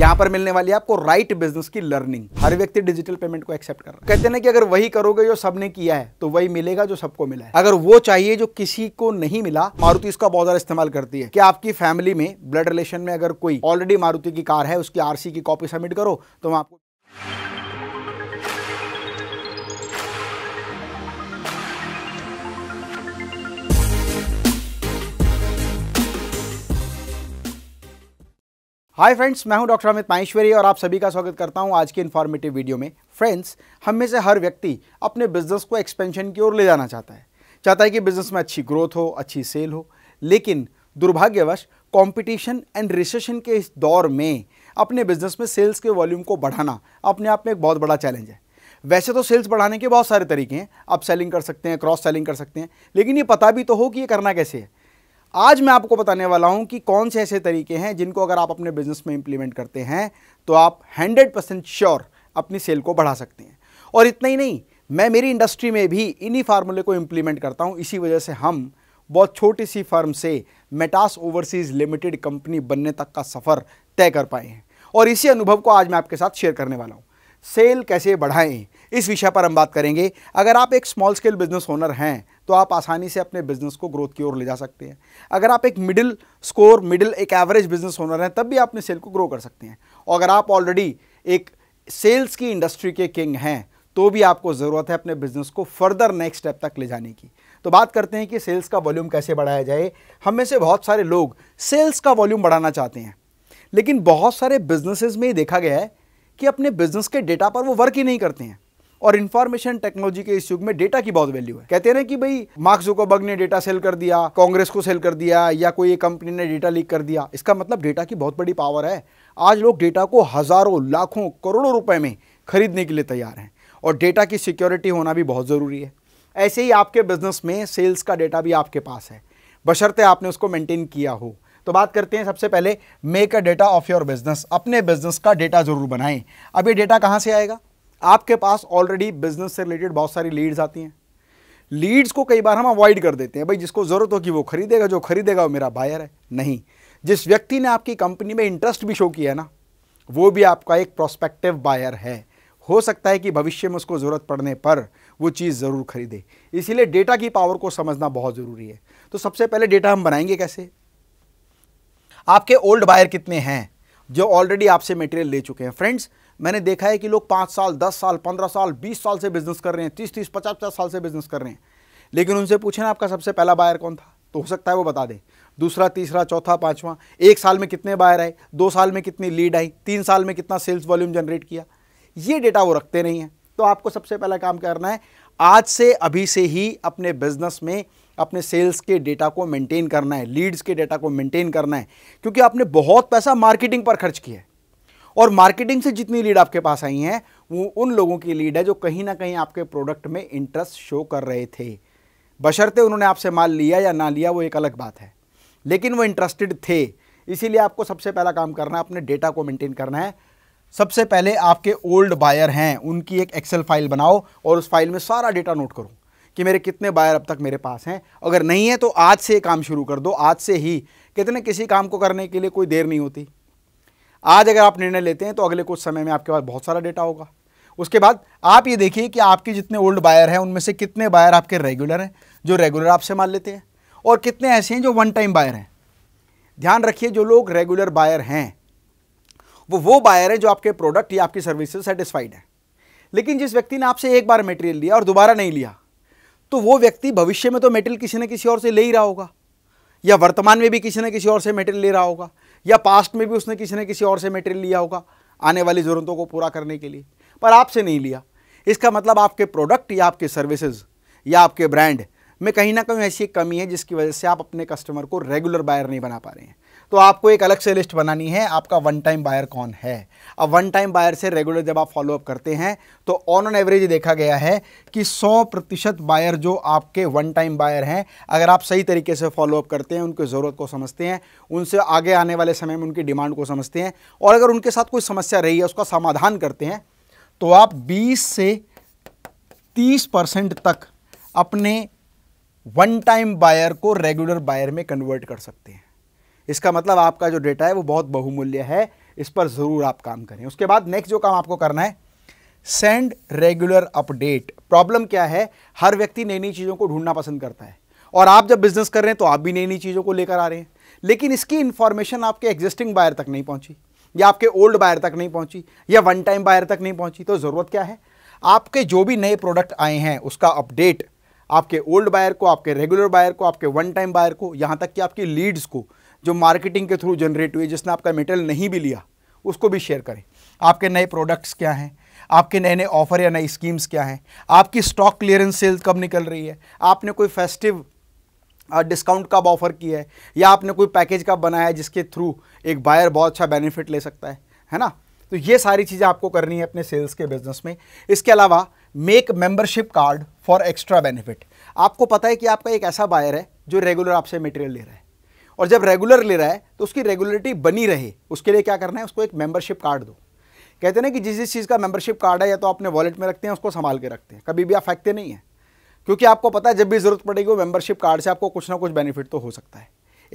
यहाँ पर मिलने वाली है आपको राइट बिजनेस की लर्निंग हर व्यक्ति डिजिटल पेमेंट को एक्सेप्ट कर रहा है कहते ना कि अगर वही करोगे जो सबने किया है तो वही मिलेगा जो सबको मिला है अगर वो चाहिए जो किसी को नहीं मिला मारुति इसका बहुत ज्यादा इस्तेमाल करती है कि आपकी फैमिली में ब्लड रिलेशन में अगर कोई ऑलरेडी मारुति की कार है उसकी आरसी की कॉपी सबमिट करो तो आपको हाय फ्रेंड्स मैं हूं डॉक्टर अमित माहेश्वरी और आप सभी का स्वागत करता हूं आज के इन्फॉर्मेटिव वीडियो में फ्रेंड्स हम में से हर व्यक्ति अपने बिजनेस को एक्सपेंशन की ओर ले जाना चाहता है चाहता है कि बिजनेस में अच्छी ग्रोथ हो अच्छी सेल हो लेकिन दुर्भाग्यवश कंपटीशन एंड रिसेशन के इस दौर में अपने बिजनेस में सेल्स के वॉल्यूम को बढ़ाना अपने आप में एक बहुत बड़ा चैलेंज है वैसे तो सेल्स बढ़ाने के बहुत सारे तरीके हैं आप सेलिंग कर सकते हैं क्रॉस सेलिंग कर सकते हैं लेकिन ये पता भी तो हो कि ये करना कैसे है आज मैं आपको बताने वाला हूं कि कौन से ऐसे तरीके हैं जिनको अगर आप अपने बिजनेस में इंप्लीमेंट करते हैं तो आप 100 परसेंट श्योर अपनी सेल को बढ़ा सकते हैं और इतना ही नहीं मैं मेरी इंडस्ट्री में भी इन्हीं फार्मूले को इम्प्लीमेंट करता हूँ इसी वजह से हम बहुत छोटी सी फर्म से मेटास ओवरसीज़ लिमिटेड कंपनी बनने तक का सफ़र तय कर पाए हैं और इसी अनुभव को आज मैं आपके साथ शेयर करने वाला हूँ सेल कैसे बढ़ाएं इस विषय पर हम बात करेंगे अगर आप एक स्मॉल स्केल बिजनेस ओनर हैं तो आप आसानी से अपने बिजनेस को ग्रोथ की ओर ले जा सकते हैं अगर आप एक मिडिल स्कोर मिडिल एक एवरेज बिजनेस ओनर हैं तब भी आप अपने सेल को ग्रो कर सकते हैं और अगर आप ऑलरेडी एक सेल्स की इंडस्ट्री के किंग हैं तो भी आपको ज़रूरत है अपने बिजनेस को फर्दर नेक्स्ट स्टेप तक ले जाने की तो बात करते हैं कि सेल्स का वॉल्यूम कैसे बढ़ाया जाए हम में से बहुत सारे लोग सेल्स का वॉल्यूम बढ़ाना चाहते हैं लेकिन बहुत सारे बिजनेसेस में ही देखा गया है कि अपने बिजनेस के डेटा पर वो वर्क ही नहीं करते हैं और इन्फॉर्मेशन टेक्नोलॉजी के इस युग में डेटा की बहुत वैल्यू है कहते हैं ना कि भाई मार्क्स जुकोबर्ग ने डेटा सेल कर दिया कांग्रेस को सेल कर दिया या कोई एक कंपनी ने डेटा लीक कर दिया इसका मतलब डेटा की बहुत बड़ी पावर है आज लोग डेटा को हजारों लाखों करोड़ों रुपए में खरीदने के लिए तैयार हैं और डेटा की सिक्योरिटी होना भी बहुत ज़रूरी है ऐसे ही आपके बिजनेस में सेल्स का डेटा भी आपके पास है बशर्ते आपने उसको मेंटेन किया हो तो बात करते हैं सबसे पहले make a data of your business अपने बिजनेस का डेटा जरूर बनाएं अब ये डेटा कहाँ से आएगा आपके पास ऑलरेडी बिजनेस से रिलेटेड बहुत सारी लीड्स आती हैं लीड्स को कई बार हम अवॉइड कर देते हैं भाई जिसको ज़रूरत होगी वो खरीदेगा जो खरीदेगा वो मेरा बायर है नहीं जिस व्यक्ति ने आपकी कंपनी में इंटरेस्ट भी शो किया ना वो भी आपका एक प्रोस्पेक्टिव बायर है हो सकता है कि भविष्य में उसको ज़रूरत पड़ने पर वो चीज़ ज़रूर खरीदे इसीलिए डेटा की पावर को समझना बहुत ज़रूरी है तो सबसे पहले डेटा हम बनाएंगे कैसे आपके ओल्ड बायर कितने हैं जो ऑलरेडी आपसे मटेरियल ले चुके हैं फ्रेंड्स मैंने देखा है कि लोग पाँच साल दस साल पंद्रह साल बीस साल से बिजनेस कर रहे हैं तीस तीस पचास पचास साल से बिजनेस कर रहे हैं लेकिन उनसे पूछे ना आपका सबसे पहला बायर कौन था तो हो सकता है वो बता दे दूसरा तीसरा चौथा पाँचवा एक साल में कितने बायर आए दो साल में कितनी लीड आई तीन साल में कितना सेल्स वॉल्यूम जनरेट किया ये डेटा वो रखते नहीं हैं तो आपको सबसे पहला काम करना है आज से अभी से ही अपने बिजनेस में अपने सेल्स के डेटा को मेंटेन करना है लीड्स के डेटा को मेंटेन करना है क्योंकि आपने बहुत पैसा मार्केटिंग पर खर्च किया है और मार्केटिंग से जितनी लीड आपके पास आई हैं वो उन लोगों की लीड है जो कहीं ना कहीं आपके प्रोडक्ट में इंटरेस्ट शो कर रहे थे बशर्ते उन्होंने आपसे माल लिया या ना लिया वो एक अलग बात है लेकिन वो इंटरेस्टेड थे इसीलिए आपको सबसे पहला काम करना है अपने डेटा को मेंटेन करना है सबसे पहले आपके ओल्ड बायर हैं उनकी एक एक्सेल फाइल बनाओ और उस फाइल में सारा डेटा नोट करो कि मेरे कितने बायर अब तक मेरे पास हैं अगर नहीं है तो आज से काम शुरू कर दो आज से ही कितने किसी काम को करने के लिए कोई देर नहीं होती आज अगर आप निर्णय लेते हैं तो अगले कुछ समय में आपके पास बहुत सारा डेटा होगा उसके बाद आप ये देखिए कि आपके जितने ओल्ड बायर हैं उनमें से कितने बायर आपके रेगुलर हैं जो रेगुलर आपसे मान लेते हैं और कितने ऐसे हैं जो वन टाइम बायर हैं ध्यान रखिए जो लोग रेगुलर बायर हैं वो वो बायर हैं जो आपके प्रोडक्ट या आपकी सर्विस से सेटिस्फाइड है लेकिन जिस व्यक्ति ने आपसे एक बार मेटेरियल लिया और दोबारा नहीं लिया तो वो व्यक्ति भविष्य में तो मेटेरियल किसी न किसी और से ले ही रहा होगा या वर्तमान में भी किसी न किसी और से मेटेरियल ले रहा होगा या पास्ट में भी उसने किसी न किसी और से मटेरियल लिया होगा आने वाली ज़रूरतों को पूरा करने के लिए पर आपसे नहीं लिया इसका मतलब आपके प्रोडक्ट या आपके सर्विसेज या आपके ब्रांड में कहीं ना कहीं ऐसी कमी है जिसकी वजह से आप अपने कस्टमर को रेगुलर बायर नहीं बना पा रहे हैं तो आपको एक अलग से लिस्ट बनानी है आपका वन टाइम बायर कौन है अब वन टाइम बायर से रेगुलर जब आप फॉलोअप करते हैं तो ऑन ऑन एवरेज देखा गया है कि 100 प्रतिशत बायर जो आपके वन टाइम बायर हैं अगर आप सही तरीके से फॉलोअप करते हैं उनकी ज़रूरत को समझते हैं उनसे आगे आने वाले समय में उनकी डिमांड को समझते हैं और अगर उनके साथ कोई समस्या रही है उसका समाधान करते हैं तो आप बीस से तीस परसेंट तक अपने वन टाइम बायर को रेगुलर बायर में कन्वर्ट कर सकते हैं इसका मतलब आपका जो डेटा है वो बहुत बहुमूल्य है इस पर ज़रूर आप काम करें उसके बाद नेक्स्ट जो काम आपको करना है सेंड रेगुलर अपडेट प्रॉब्लम क्या है हर व्यक्ति नई नई चीज़ों को ढूंढना पसंद करता है और आप जब बिजनेस कर रहे हैं तो आप भी नई नई चीज़ों को लेकर आ रहे हैं लेकिन इसकी इन्फॉर्मेशन आपके एग्जिस्टिंग बायर तक नहीं पहुंची या आपके ओल्ड बायर तक नहीं पहुंची या वन टाइम बायर तक नहीं पहुंची तो ज़रूरत क्या है आपके जो भी नए प्रोडक्ट आए हैं उसका अपडेट आपके ओल्ड बायर को आपके रेगुलर बायर को आपके वन टाइम बायर को यहाँ तक कि आपकी लीड्स को जो मार्केटिंग के थ्रू जनरेट हुई जिसने आपका मेटेरियल नहीं भी लिया उसको भी शेयर करें आपके नए प्रोडक्ट्स क्या हैं आपके नए नए ऑफर या नई स्कीम्स क्या हैं आपकी स्टॉक क्लियरेंस सेल कब निकल रही है आपने कोई फेस्टिव डिस्काउंट कब ऑफर किया है या आपने कोई पैकेज कब बनाया है जिसके थ्रू एक बायर बहुत अच्छा बेनिफिट ले सकता है है ना तो ये सारी चीज़ें आपको करनी है अपने सेल्स के बिजनेस में इसके अलावा make membership card for extra benefit आपको पता है कि आपका एक ऐसा बायर है जो रेगुलर आपसे मटेरियल ले रहा है और जब रेगुलर ले रहा है तो उसकी रेगुलरिटी बनी रहे उसके लिए क्या करना है उसको एक मेंबरशिप कार्ड दो कहते हैं ना कि जिस जिस चीज़ का मेंबरशिप कार्ड है या तो अपने वॉलेट में रखते हैं उसको संभाल के रखते हैं कभी भी आप फेंकते नहीं हैं क्योंकि आपको पता है जब भी ज़रूरत पड़ेगी वो मेंबरशिप कार्ड से आपको कुछ ना कुछ बेनिफिट तो हो सकता है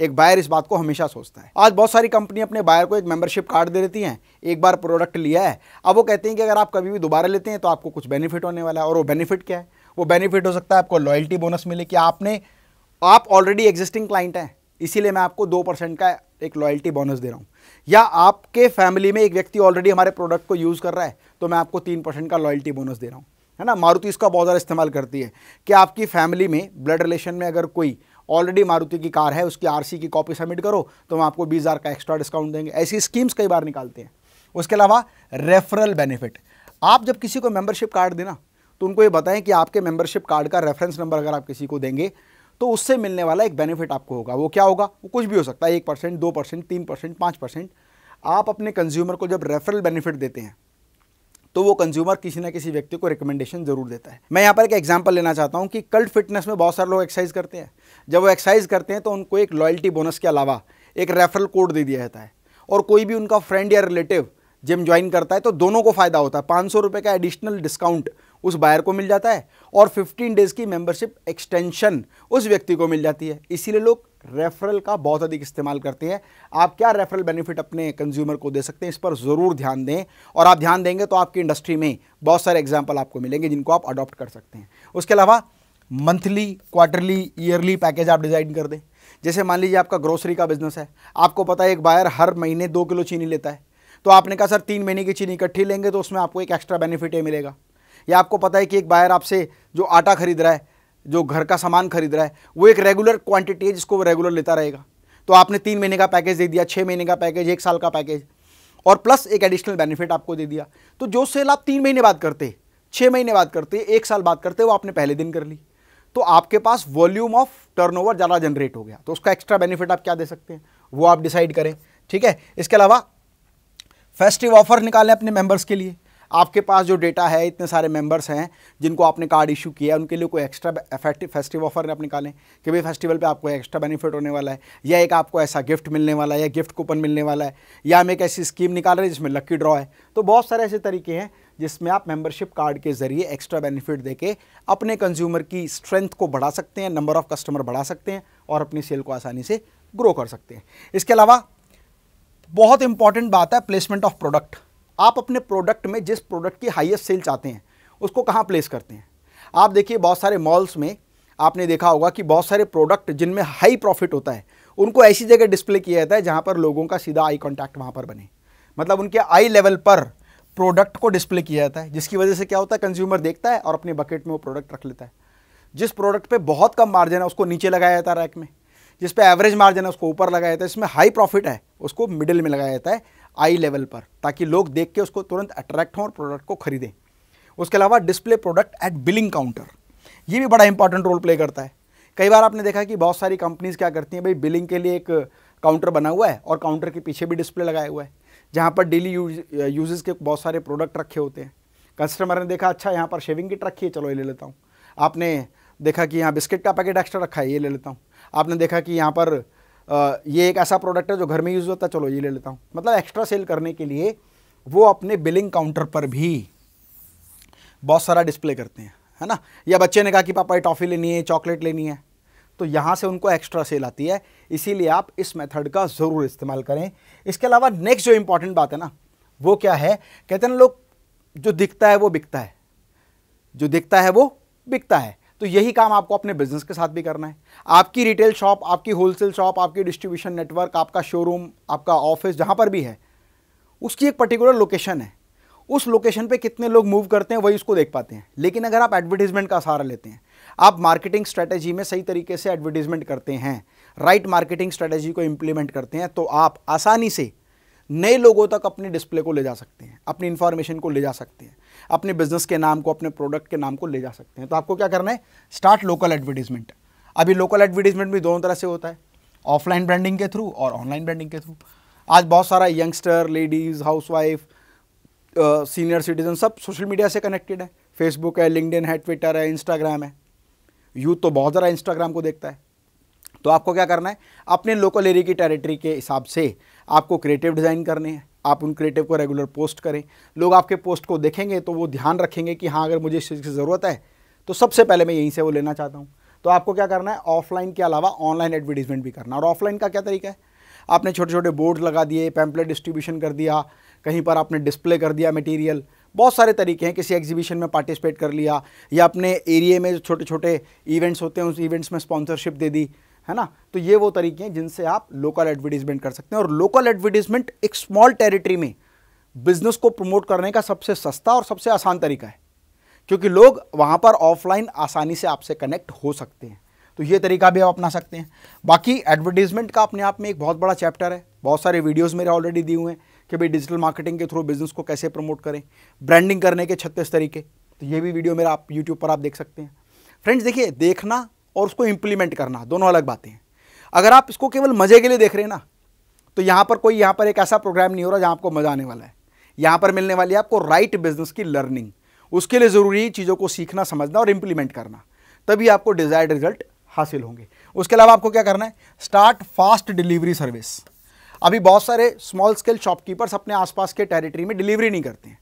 एक बायर इस बात को हमेशा सोचता है आज बहुत सारी कंपनी अपने बायर को एक मेंबरशिप कार्ड दे देती हैं एक बार प्रोडक्ट लिया है अब वो कहते हैं कि अगर आप कभी भी दोबारा लेते हैं तो आपको कुछ बेनिफिट होने वाला है और वो बेनिफिट क्या है वो बेनिफिट हो सकता है आपको लॉयल्टी बोनस मिले कि आपने आप ऑलरेडी एग्जिस्टिंग क्लाइंट हैं इसीलिए मैं आपको दो परसेंट का एक लॉयल्टी बोनस दे रहा हूँ या आपके फैमिली में एक व्यक्ति ऑलरेडी हमारे प्रोडक्ट को यूज़ कर रहा है तो मैं आपको तीन परसेंट का लॉयल्टी बोनस दे रहा हूँ है ना मारुति इसका बहुत ज़्यादा इस्तेमाल करती है कि आपकी फैमिली में ब्लड रिलेशन में अगर कोई ऑलरेडी मारुति की कार है उसकी आर की कॉपी सबमिट करो तो हम आपको बीस हज़ार का एक्स्ट्रा डिस्काउंट देंगे ऐसी स्कीम्स कई बार निकालते हैं उसके अलावा रेफरल बेनिफिट आप जब किसी को मेंबरशिप कार्ड देना तो उनको ये बताएं कि आपके मेंबरशिप कार्ड का रेफरेंस नंबर अगर आप किसी को देंगे तो उससे मिलने वाला एक बेनिफिट आपको होगा वो क्या होगा वो कुछ भी हो सकता है एक परसेंट दो परसेंट तीन परसेंट पाँच परसेंट आप अपने कंज्यूमर को जब रेफरल बेनिफिट देते हैं तो वो कंज्यूमर किसी ना किसी व्यक्ति को रिकमेंडेशन जरूर देता है मैं यहाँ पर एक एग्जाम्पल लेना चाहता हूँ कि कल्ट फिटनेस में बहुत सारे लोग एक्सरसाइज करते हैं जब वो एक्सरसाइज करते हैं तो उनको एक लॉयल्टी बोनस के अलावा एक रेफरल कोड दे दिया जाता है और कोई भी उनका फ्रेंड या रिलेटिव जिम ज्वाइन करता है तो दोनों को फ़ायदा होता है पाँच सौ रुपये का एडिशनल डिस्काउंट उस बायर को मिल जाता है और 15 डेज़ की मेंबरशिप एक्सटेंशन उस व्यक्ति को मिल जाती है इसीलिए लोग रेफरल का बहुत अधिक इस्तेमाल करते हैं आप क्या रेफरल बेनिफिट अपने कंज्यूमर को दे सकते हैं इस पर ज़रूर ध्यान दें और आप ध्यान देंगे तो आपकी इंडस्ट्री में बहुत सारे एग्जाम्पल आपको मिलेंगे जिनको आप अडॉप्ट कर सकते हैं उसके अलावा मंथली क्वार्टरली ईयरली पैकेज आप डिज़ाइन कर दें जैसे मान लीजिए आपका ग्रोसरी का बिजनेस है आपको पता है एक बायर हर महीने दो किलो चीनी लेता है तो आपने कहा सर तीन महीने की चीनी इकट्ठी लेंगे तो उसमें आपको एक एक्स्ट्रा बेनिफिट ये मिलेगा या आपको पता है कि एक बायर आपसे जो आटा खरीद रहा है जो घर का सामान खरीद रहा है वो एक रेगुलर क्वांटिटी है जिसको वो रेगुलर लेता रहेगा तो आपने तीन महीने का पैकेज दे दिया छः महीने का पैकेज एक साल का पैकेज और प्लस एक एडिशनल बेनिफिट आपको दे दिया तो जो सेल आप तीन महीने बाद करते छः महीने बाद करते एक साल बात करते वो आपने पहले दिन कर ली तो आपके पास वॉल्यूम ऑफ टर्नओवर ज़्यादा जनरेट हो गया तो उसका एक्स्ट्रा बेनिफिट आप क्या दे सकते हैं वो आप डिसाइड करें ठीक है इसके अलावा फेस्टिव ऑफर निकालें अपने मेंबर्स के लिए आपके पास जो डेटा है इतने सारे मेंबर्स हैं जिनको आपने कार्ड इशू किया है उनके लिए कोई एक्स्ट्रा इफेक्टिव फेस्टिव ऑफर आप निकालें कि भाई फेस्टिवल पे आपको एक्स्ट्रा बेनिफिट होने वाला है या एक आपको ऐसा गिफ्ट मिलने वाला है या गिफ्ट कूपन मिलने वाला है या हम एक ऐसी स्कीम निकाल रहे हैं जिसमें लक्की ड्रॉ है तो बहुत सारे ऐसे तरीके हैं जिसमें आप मेंबरशिप कार्ड के जरिए एक्स्ट्रा बेनिफिट देके अपने कंज्यूमर की स्ट्रेंथ को बढ़ा सकते हैं नंबर ऑफ कस्टमर बढ़ा सकते हैं और अपनी सेल को आसानी से ग्रो कर सकते हैं इसके अलावा बहुत इंपॉर्टेंट बात है प्लेसमेंट ऑफ प्रोडक्ट आप अपने प्रोडक्ट में जिस प्रोडक्ट की हाइएस्ट सेल चाहते हैं उसको कहाँ प्लेस करते हैं आप देखिए बहुत सारे मॉल्स में आपने देखा होगा कि बहुत सारे प्रोडक्ट जिनमें हाई प्रॉफिट होता है उनको ऐसी जगह डिस्प्ले किया जाता है जहाँ पर लोगों का सीधा आई कॉन्टैक्ट वहाँ पर बने मतलब उनके आई लेवल पर प्रोडक्ट को डिस्प्ले किया जाता है जिसकी वजह से क्या होता है कंज्यूमर देखता है और अपने बकेट में वो प्रोडक्ट रख लेता है जिस प्रोडक्ट पे बहुत कम मार्जिन है उसको नीचे लगाया जाता है रैक में जिस पे एवरेज मार्जिन है उसको ऊपर लगाया जाता है इसमें हाई प्रॉफिट है उसको मिडिल में लगाया जाता है आई लेवल पर ताकि लोग देख के उसको तुरंत अट्रैक्ट हों और प्रोडक्ट को खरीदें उसके अलावा display product at billing counter ये भी बड़ा इंपॉर्टेंट रोल प्ले करता है कई बार आपने देखा कि बहुत सारी कंपनीज़ क्या करती हैं भाई बिलिंग के लिए एक काउंटर बना हुआ है और काउंटर के पीछे भी डिस्प्ले लगाया हुआ है जहाँ पर डेली यूज के बहुत सारे प्रोडक्ट रखे होते हैं कस्टमर ने देखा अच्छा यहाँ पर शेविंग किट रखी है चलो ये ले लेता हूँ आपने देखा कि यहाँ बिस्किट का पैकेट एक्स्ट्रा रखा है ये ले लेता हूँ आपने देखा कि यहाँ पर ये एक ऐसा प्रोडक्ट है जो घर में यूज़ होता है चलो ये ले लेता हूँ मतलब एक्स्ट्रा सेल करने के लिए वो अपने बिलिंग काउंटर पर भी बहुत सारा डिस्प्ले करते हैं है ना या बच्चे ने कहा कि पापा ये टॉफ़ी लेनी है चॉकलेट लेनी है तो यहाँ से उनको एक्स्ट्रा सेल आती है इसीलिए आप इस मेथड का ज़रूर इस्तेमाल करें इसके अलावा नेक्स्ट जो इम्पॉर्टेंट बात है ना वो क्या है कहते हैं ना लोग जो दिखता है वो बिकता है जो दिखता है वो बिकता है तो यही काम आपको अपने बिजनेस के साथ भी करना है आपकी रिटेल शॉप आपकी होलसेल शॉप आपकी डिस्ट्रीब्यूशन नेटवर्क आपका शोरूम आपका ऑफिस जहाँ पर भी है उसकी एक पर्टिकुलर लोकेशन है उस लोकेशन पे कितने लोग मूव करते हैं वही उसको देख पाते हैं लेकिन अगर आप एडवर्टीजमेंट का सहारा लेते हैं आप मार्केटिंग स्ट्रेटजी में सही तरीके से एडवर्टीजमेंट करते हैं राइट मार्केटिंग स्ट्रेटजी को इंप्लीमेंट करते हैं तो आप आसानी से नए लोगों तक अपने डिस्प्ले को ले जा सकते हैं अपनी इन्फॉर्मेशन को ले जा सकते हैं अपने बिजनेस के नाम को अपने प्रोडक्ट के नाम को ले जा सकते हैं तो आपको क्या करना है स्टार्ट लोकल एडवर्टीजमेंट अभी लोकल एडवर्टीजमेंट भी दोनों तरह से होता है ऑफलाइन ब्रांडिंग के थ्रू और ऑनलाइन ब्रांडिंग के थ्रू आज बहुत सारा youngster ladies wife senior citizen सब सोशल मीडिया से कनेक्टेड है फेसबुक है लिंकडिन है ट्विटर है इंस्टाग्राम है यूथ तो बहुत ज़्यादा इंस्टाग्राम को देखता है तो आपको क्या करना है अपने लोकल एरिया की टेरिटरी के हिसाब से आपको क्रिएटिव डिज़ाइन करने हैं आप उन क्रिएटिव को रेगुलर पोस्ट करें लोग आपके पोस्ट को देखेंगे तो वो ध्यान रखेंगे कि हाँ अगर मुझे इस चीज़ की ज़रूरत है तो सबसे पहले मैं यहीं से वो लेना चाहता हूँ तो आपको क्या करना है ऑफलाइन के अलावा ऑनलाइन एडवर्टीजमेंट भी करना और ऑफलाइन का क्या तरीका है आपने छोटे छोटे बोर्ड लगा दिए पैम्पलेट डिस्ट्रीब्यूशन कर दिया कहीं पर आपने डिस्प्ले कर दिया मटेरियल बहुत सारे तरीके हैं किसी एग्जीबिशन में पार्टिसिपेट कर लिया या अपने एरिए में जो छोटे छोटे इवेंट्स होते हैं उस इवेंट्स में स्पॉन्सरशिप दे दी है ना तो ये वो तरीके हैं जिनसे आप लोकल एडवर्टीजमेंट कर सकते हैं और लोकल एडवर्टीजमेंट एक स्मॉल टेरिटरी में बिजनेस को प्रमोट करने का सबसे सस्ता और सबसे आसान तरीका है क्योंकि लोग वहाँ पर ऑफलाइन आसानी से आपसे कनेक्ट हो सकते हैं तो ये तरीका भी आप अपना सकते हैं बाकी एडवर्टीजमेंट का अपने आप में एक बहुत बड़ा चैप्टर है बहुत सारे वीडियोस मेरे ऑलरेडी दिए हुए हैं कि भाई डिजिटल मार्केटिंग के थ्रू बिजनेस को कैसे प्रमोट करें ब्रांडिंग करने के छत्तीस तरीके तो ये भी वीडियो मेरा आप यूट्यूब पर आप देख सकते हैं फ्रेंड्स देखिए देखना और उसको इम्प्लीमेंट करना दोनों अलग बातें हैं अगर आप इसको केवल मज़े के लिए देख रहे हैं ना तो यहाँ पर कोई यहाँ पर एक ऐसा प्रोग्राम नहीं हो रहा जहाँ आपको मज़ा आने वाला है यहाँ पर मिलने वाली है आपको राइट बिजनेस की लर्निंग उसके लिए ज़रूरी चीज़ों को सीखना समझना और इम्प्लीमेंट करना तभी आपको डिज़ायर्ड रिजल्ट हासिल होंगे उसके अलावा आपको क्या करना है स्टार्ट फास्ट डिलीवरी सर्विस अभी बहुत सारे स्मॉल स्केल शॉपकीपर्स अपने आसपास के टेरिटरी में डिलीवरी नहीं करते हैं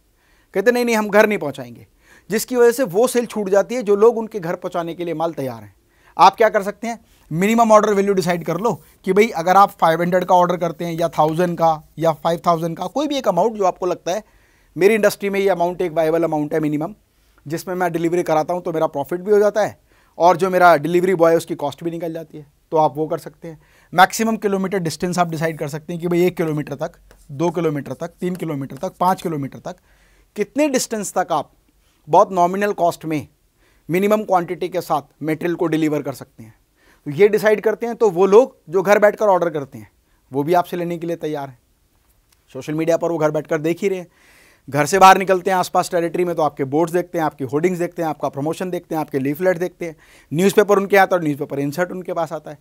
कहते नहीं नहीं हम घर नहीं पहुँचाएंगे जिसकी वजह से वो सेल छूट जाती है जो लोग उनके घर पहुँचाने के लिए माल तैयार हैं आप क्या कर सकते हैं मिनिमम ऑर्डर वैल्यू डिसाइड कर लो कि भाई अगर आप 500 का ऑर्डर करते हैं या 1000 का या 5000 का कोई भी एक अमाउंट जो आपको लगता है मेरी इंडस्ट्री में ये अमाउंट एक वाइबल अमाउंट है मिनिमम जिसमें मैं डिलीवरी कराता हूँ तो मेरा प्रॉफिट भी हो जाता है और जो मेरा डिलीवरी बॉय है उसकी कॉस्ट भी निकल जाती है तो आप वो कर सकते हैं मैक्सिमम किलोमीटर डिस्टेंस आप डिसाइड कर सकते हैं कि भाई एक किलोमीटर तक दो किलोमीटर तक तीन किलोमीटर तक पाँच किलोमीटर तक कितने डिस्टेंस तक आप बहुत नॉमिनल कॉस्ट में मिनिमम क्वांटिटी के साथ मेटेरियल को डिलीवर कर सकते हैं तो ये डिसाइड करते हैं तो वो लोग जो घर बैठकर ऑर्डर करते हैं वो भी आपसे लेने के लिए तैयार हैं सोशल मीडिया पर वो घर बैठकर देख ही रहे हैं घर से बाहर निकलते हैं आसपास टेरिटरी में तो आपके बोर्ड्स देखते हैं आपकी होर्डिंग्स देखते हैं आपका प्रमोशन देखते हैं आपके लीफलेट देखते हैं न्यूज़पेपर उनके आता है और न्यूज़पेपर इंसर्ट उनके पास आता है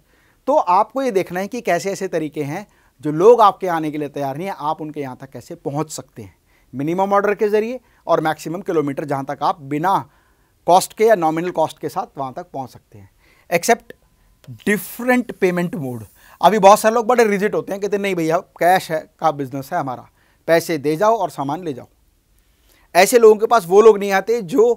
तो आपको ये देखना है कि कैसे ऐसे तरीके हैं जो लोग आपके आने के लिए तैयार नहीं है आप उनके यहाँ तक कैसे पहुँच सकते हैं मिनिमम ऑर्डर के ज़रिए और मैक्सिमम किलोमीटर जहाँ तक आप बिना कॉस्ट के या नॉमिनल कॉस्ट के साथ वहाँ तक पहुँच सकते हैं एक्सेप्ट डिफरेंट पेमेंट मोड अभी बहुत सारे लोग बड़े रिजिट होते हैं कहते नहीं भैया कैश है का बिजनेस है हमारा पैसे दे जाओ और सामान ले जाओ ऐसे लोगों के पास वो लोग नहीं आते जो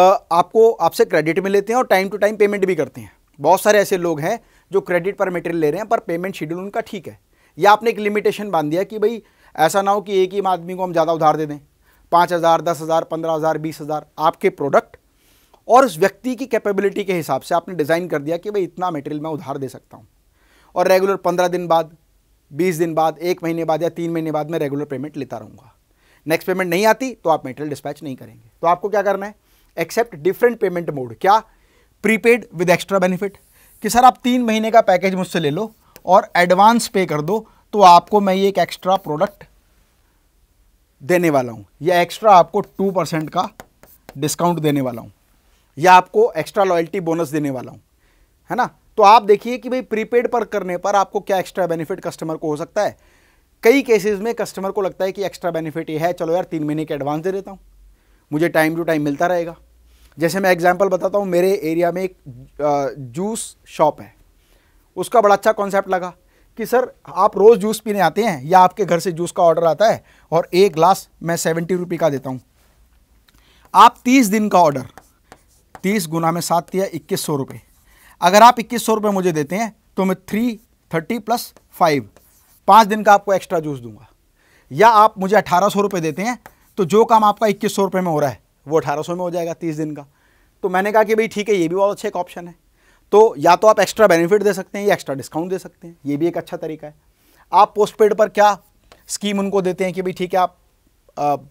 आपको आपसे क्रेडिट में लेते हैं और टाइम टू टाइम पेमेंट भी करते हैं बहुत सारे ऐसे लोग हैं जो क्रेडिट पर मटेरियल ले रहे हैं पर पेमेंट शेड्यूल उनका ठीक है या आपने एक लिमिटेशन बांध दिया कि भाई ऐसा ना हो कि एक ही आदमी को हम ज़्यादा उधार दे दें पाँच हज़ार दस हज़ार पंद्रह हज़ार बीस हज़ार आपके प्रोडक्ट और उस व्यक्ति की कैपेबिलिटी के हिसाब से आपने डिज़ाइन कर दिया कि भाई इतना मटेरियल मैं उधार दे सकता हूँ और रेगुलर पंद्रह दिन बाद बीस दिन बाद एक महीने बाद या तीन महीने बाद मैं रेगुलर पेमेंट लेता रहूँगा नेक्स्ट पेमेंट नहीं आती तो आप मेटेरियल डिस्पैच नहीं करेंगे तो आपको क्या करना है एक्सेप्ट डिफरेंट पेमेंट मोड क्या प्रीपेड विद एक्स्ट्रा बेनिफिट कि सर आप तीन महीने का पैकेज मुझसे ले लो और एडवांस पे कर दो तो आपको मैं ये एक एक्स्ट्रा प्रोडक्ट देने वाला हूँ या एक्स्ट्रा आपको टू परसेंट का डिस्काउंट देने वाला हूँ या आपको एक्स्ट्रा लॉयल्टी बोनस देने वाला हूँ है ना तो आप देखिए कि भाई प्रीपेड पर करने पर आपको क्या एक्स्ट्रा बेनिफिट कस्टमर को हो सकता है कई केसेस में कस्टमर को लगता है कि एक्स्ट्रा बेनिफिट ये है चलो यार तीन महीने के एडवांस दे देता हूँ मुझे टाइम टू टाइम मिलता रहेगा जैसे मैं एग्जाम्पल बताता हूँ मेरे एरिया में एक जूस शॉप है उसका बड़ा अच्छा कॉन्सेप्ट लगा कि सर आप रोज़ जूस पीने आते हैं या आपके घर से जूस का ऑर्डर आता है और एक ग्लास मैं सेवेंटी रुपये का देता हूँ आप तीस दिन का ऑर्डर तीस गुना में सात या इक्कीस सौ रुपये अगर आप इक्कीस सौ रुपये मुझे देते हैं तो मैं थ्री थर्टी प्लस फाइव पाँच दिन का आपको एक्स्ट्रा जूस दूंगा या आप मुझे अठारह सौ रुपये देते हैं तो जो काम आपका इक्कीस सौ रुपये में हो रहा है वो अठारह सौ में हो जाएगा तीस दिन का तो मैंने कहा कि भाई ठीक है ये भी बहुत अच्छा एक ऑप्शन है तो या तो आप एक्स्ट्रा बेनिफिट दे सकते हैं या एक्स्ट्रा डिस्काउंट दे सकते हैं ये भी एक अच्छा तरीका है आप पोस्ट पेड पर क्या स्कीम उनको देते हैं कि भाई ठीक है आप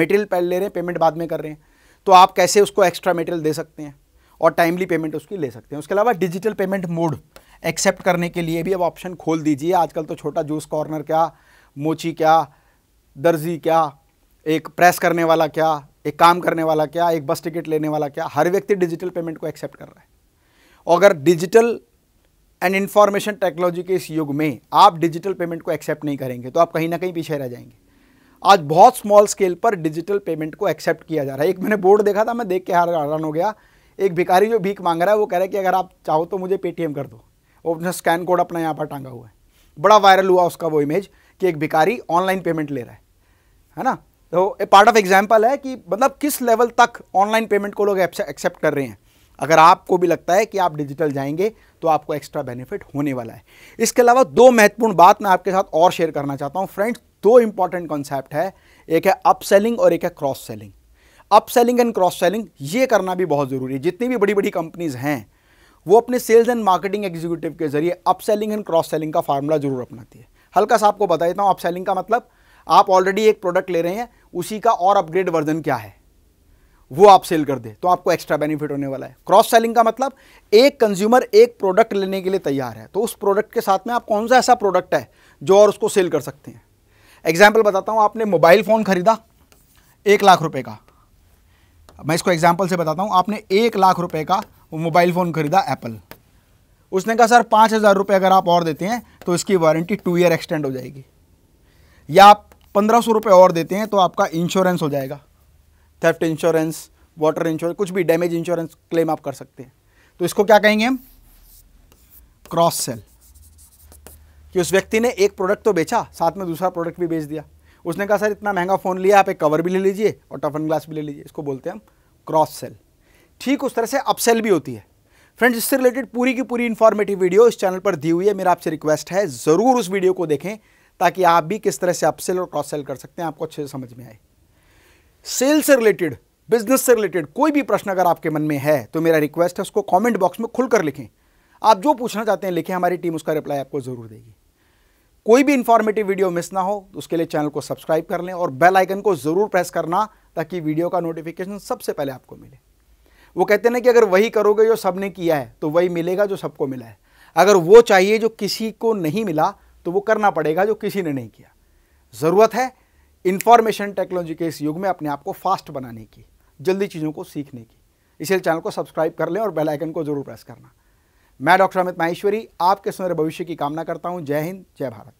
मेटेरियल पहले ले रहे हैं पेमेंट बाद में कर रहे हैं तो आप कैसे उसको एक्स्ट्रा मटेरियल दे सकते हैं और टाइमली पेमेंट उसकी ले सकते हैं उसके अलावा डिजिटल पेमेंट मोड एक्सेप्ट करने के लिए भी अब ऑप्शन खोल दीजिए आजकल तो छोटा जूस कॉर्नर क्या मोची क्या दर्जी क्या एक प्रेस करने वाला क्या एक काम करने वाला क्या एक बस टिकट लेने वाला क्या हर व्यक्ति डिजिटल पेमेंट को एक्सेप्ट कर रहा है और अगर डिजिटल एंड इंफॉर्मेशन टेक्नोलॉजी के इस युग में आप डिजिटल पेमेंट को एक्सेप्ट नहीं करेंगे तो आप कहीं ना कहीं पीछे रह जाएंगे आज बहुत स्मॉल स्केल पर डिजिटल पेमेंट को एक्सेप्ट किया जा रहा है एक मैंने बोर्ड देखा था मैं देख के हैरान हो गया एक भिखारी जो भीख मांग रहा है वो कह रहा है कि अगर आप चाहो तो मुझे पेटीएम कर दो वो अपना स्कैन कोड अपना यहाँ पर टांगा हुआ है बड़ा वायरल हुआ उसका वो इमेज कि एक भिखारी ऑनलाइन पेमेंट ले रहा है है ना तो ए पार्ट ऑफ एग्जाम्पल है कि मतलब किस लेवल तक ऑनलाइन पेमेंट को लोग एक्सेप्ट कर रहे हैं अगर आपको भी लगता है कि आप डिजिटल जाएंगे तो आपको एक्स्ट्रा बेनिफिट होने वाला है इसके अलावा दो महत्वपूर्ण बात मैं आपके साथ और शेयर करना चाहता हूँ फ्रेंड्स दो इंपॉर्टेंट कॉन्सेप्ट है एक है अप सेलिंग और एक है cross selling up selling and cross selling ये करना भी बहुत ज़रूरी है जितनी भी बड़ी बड़ी कंपनीज़ हैं वो अपने सेल्स एंड मार्केटिंग एग्जीक्यूटिव के जरिए up selling and cross selling का फार्मूला जरूर अपनाती है हल्का सा आपको बता देता हूँ अप सेलिंग का मतलब आप ऑलरेडी एक प्रोडक्ट ले रहे हैं उसी का और अपग्रेड वर्जन क्या है वो आप सेल कर दे तो आपको एक्स्ट्रा बेनिफिट होने वाला है क्रॉस सेलिंग का मतलब एक कंज्यूमर एक प्रोडक्ट लेने के लिए तैयार है तो उस प्रोडक्ट के साथ में आप कौन सा ऐसा प्रोडक्ट है जो और उसको सेल कर सकते हैं एग्जाम्पल बताता हूँ आपने मोबाइल फ़ोन खरीदा एक लाख रुपये का मैं इसको एग्जाम्पल से बताता हूँ आपने एक लाख रुपये का मोबाइल फ़ोन खरीदा एप्पल उसने कहा सर पाँच हज़ार रुपये अगर आप और देते हैं तो इसकी वारंटी टू ईयर एक्सटेंड हो जाएगी या आप पंद्रह सौ रुपये और देते हैं तो आपका इंश्योरेंस हो जाएगा थेफ्ट इंश्योरेंस वाटर इंश्योरेंस कुछ भी डैमेज इंश्योरेंस क्लेम आप कर सकते हैं तो इसको क्या कहेंगे हम क्रॉस सेल कि उस व्यक्ति ने एक प्रोडक्ट तो बेचा साथ में दूसरा प्रोडक्ट भी बेच दिया उसने कहा सर इतना महंगा फ़ोन लिया आप एक कवर भी ले लीजिए और टफन ग्लास भी ले लीजिए इसको बोलते हैं हम क्रॉस सेल ठीक उस तरह से अपसेल भी होती है फ्रेंड्स इससे रिलेटेड पूरी की पूरी इन्फॉर्मेटिव वीडियो इस चैनल पर दी हुई है मेरा आपसे रिक्वेस्ट है ज़रूर उस वीडियो को देखें ताकि आप भी किस तरह से अपसेल और क्रॉस सेल कर सकते हैं आपको अच्छे से समझ में आए सेल से रिलेटेड बिजनेस से रिलेटेड कोई भी प्रश्न अगर आपके मन में है तो मेरा रिक्वेस्ट है उसको कमेंट बॉक्स में खुलकर लिखें आप जो पूछना चाहते हैं लिखें हमारी टीम उसका रिप्लाई आपको ज़रूर देगी कोई भी इंफॉर्मेटिव वीडियो मिस ना हो तो उसके लिए चैनल को सब्सक्राइब कर लें और बेल आइकन को ज़रूर प्रेस करना ताकि वीडियो का नोटिफिकेशन सबसे पहले आपको मिले वो कहते हैं ना कि अगर वही करोगे जो सबने किया है तो वही मिलेगा जो सबको मिला है अगर वो चाहिए जो किसी को नहीं मिला तो वो करना पड़ेगा जो किसी ने नहीं किया ज़रूरत है इन्फॉर्मेशन टेक्नोलॉजी के इस युग में अपने आप को फास्ट बनाने की जल्दी चीज़ों को सीखने की इसलिए चैनल को सब्सक्राइब कर लें और बेल आइकन को जरूर प्रेस करना मैं डॉक्टर अमित माहेश्वरी आपके सुंदर भविष्य की कामना करता हूँ जय हिंद जय भारत